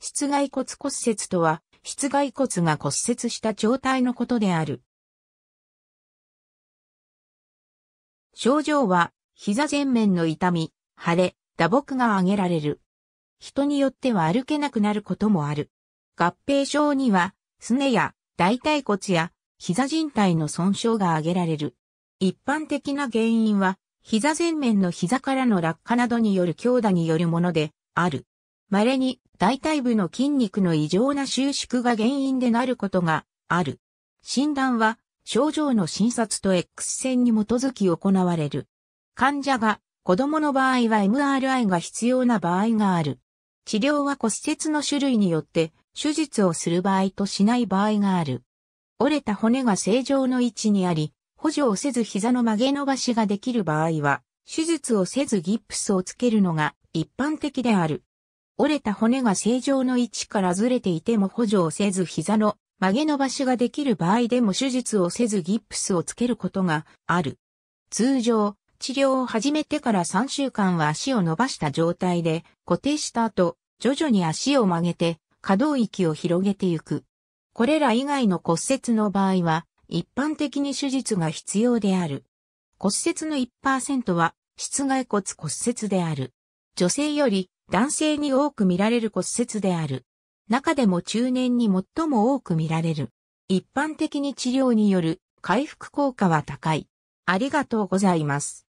室外骨骨折とは、室外骨が骨折した状態のことである。症状は、膝前面の痛み、腫れ、打撲が挙げられる。人によっては歩けなくなることもある。合併症には、すねや大腿骨や膝靭帯の損傷が挙げられる。一般的な原因は、膝前面の膝からの落下などによる強打によるもので、ある。稀に大腿部の筋肉の異常な収縮が原因でなることがある。診断は症状の診察と X 線に基づき行われる。患者が子供の場合は MRI が必要な場合がある。治療は骨折の種類によって手術をする場合としない場合がある。折れた骨が正常の位置にあり、補助をせず膝の曲げ伸ばしができる場合は、手術をせずギプスをつけるのが一般的である。折れた骨が正常の位置からずれていても補助をせず膝の曲げ伸ばしができる場合でも手術をせずギプスをつけることがある。通常、治療を始めてから3週間は足を伸ばした状態で固定した後、徐々に足を曲げて可動域を広げていく。これら以外の骨折の場合は、一般的に手術が必要である。骨折の1%は、室外骨骨折である。女性より男性に多く見られる骨折である。中でも中年に最も多く見られる。一般的に治療による回復効果は高い。ありがとうございます。